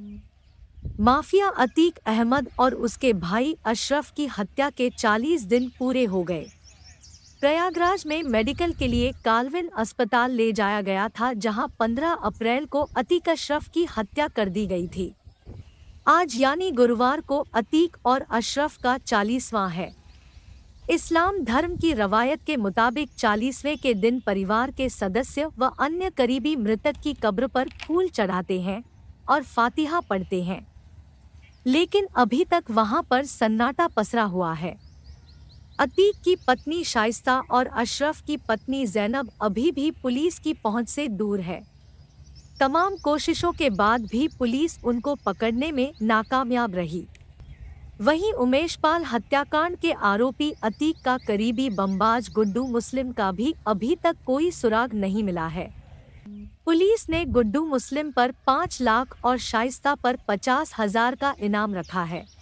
mafia Atiq Ahmad और उसके भाई अशरफ की हत्या के 40 दिन पूरे हो गए प्रयागराज में मेडिकल के लिए कालविन अस्पताल ले जाया गया था जहां 15 अप्रैल को अतीक अशरफ की हत्या कर दी गई थी आज यानी गुरुवार को अतीक और अशरफ का चालीसवां है इस्लाम धर्म की रवायत के मुताबिक चालीसवें के दिन परिवार के सदस्य व अन्य करीबी मृतक की कब्र पर फूल चढ़ाते हैं और फातिहा पढ़ते हैं लेकिन अभी तक वहाँ पर सन्नाटा पसरा हुआ है अतीक की पत्नी शाइस्ता और अशरफ की पत्नी जैनब अभी भी पुलिस की पहुंच से दूर है तमाम कोशिशों के बाद भी पुलिस उनको पकड़ने में नाकामयाब रही वहीं उमेश पाल हत्याकांड के आरोपी अतीक का करीबी बम्बाज गुड्डू मुस्लिम का भी अभी तक कोई सुराग नहीं मिला है पुलिस ने गुड्डू मुस्लिम पर पाँच लाख और शाइस्ता पर पचास हजार का इनाम रखा है